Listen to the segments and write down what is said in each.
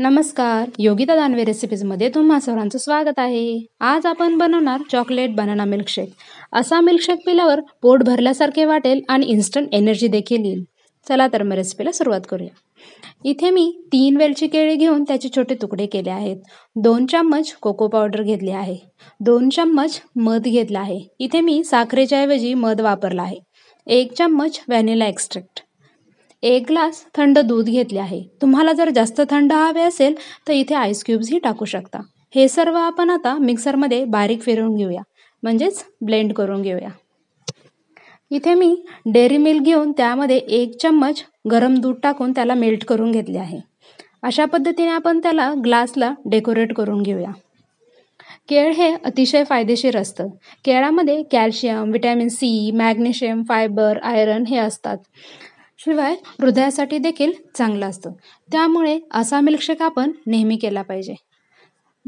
नमस्कार योगिता दानवे रेसिपीजमध्ये तुम्हा सर्वांचं स्वागत आहे आज आपण बनवणार चॉकलेट बनाना मिल्कशेक असा मिल्कशेक पिल्यावर पोट भरल्यासारखे वाटेल आणि इन्स्टंट एनर्जी देखील येईल चला तर मग रेसिपीला सुरुवात करूया इथे मी तीन वेलची केळी घेऊन त्याचे छोटे तुकडे केले आहेत दोन चम्मच कोको पावडर घेतली आहे दोन चम्मच मध घेतला आहे इथे मी साखरेच्याऐवजी मध वापरला आहे एक चम्मच व्हॅनिला एक्स्ट्रॅक्ट एक ग्लास थंड दूध घेतले आहे तुम्हाला जर जास्त थंड हवे असेल तर इथे आईस क्यूब्सही टाकू शकता हे सर्व आपण आता मिक्सरमध्ये बारीक फिरवून घेऊया म्हणजेच ब्लेंड करून घेऊया इथे मी डेअरी मिल्क घेऊन त्यामध्ये एक चम्मच गरम दूध टाकून त्याला मेल्ट करून घेतले आहे अशा पद्धतीने आपण त्याला ग्लासला डेकोरेट करून घेऊया केळ हे अतिशय फायदेशीर असतं केळामध्ये calcium vitamin C magnesium fibre iron हे असतात शिवाय हृदयासाठी देखील चांगला असतो त्यामुळे असा मिल्कशेक आपण नेहमी केला पाहिजे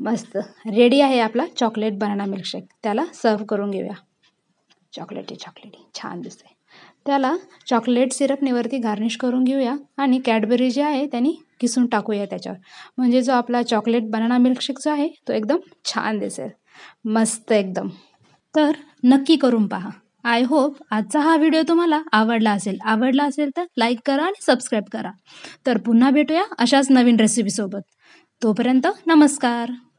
मस्त रेडी आहे आपला चॉकलेट बनाना मिल्कशेक त्याला सर्व करून घेऊया चॉकलेटी चॉकलेटी छान दिसते त्याला चॉकलेट सिरपने वरती गार्निश करून घेऊया आणि कॅडबरी जी आहे त्यांनी किसून टाकूया त्याच्यावर म्हणजे जो आपला चॉकलेट बनाना मिल्कशेक जो आहे तो एकदम छान दिसेल मस्त एकदम तर नक्की करून पहा आय होप आजचा हा व्हिडिओ तुम्हाला आवडला असेल आवडला असेल तर लाईक करा आणि सबस्क्राईब करा तर पुन्हा भेटूया अशाच नवीन रेसिपीसोबत तोपर्यंत नमस्कार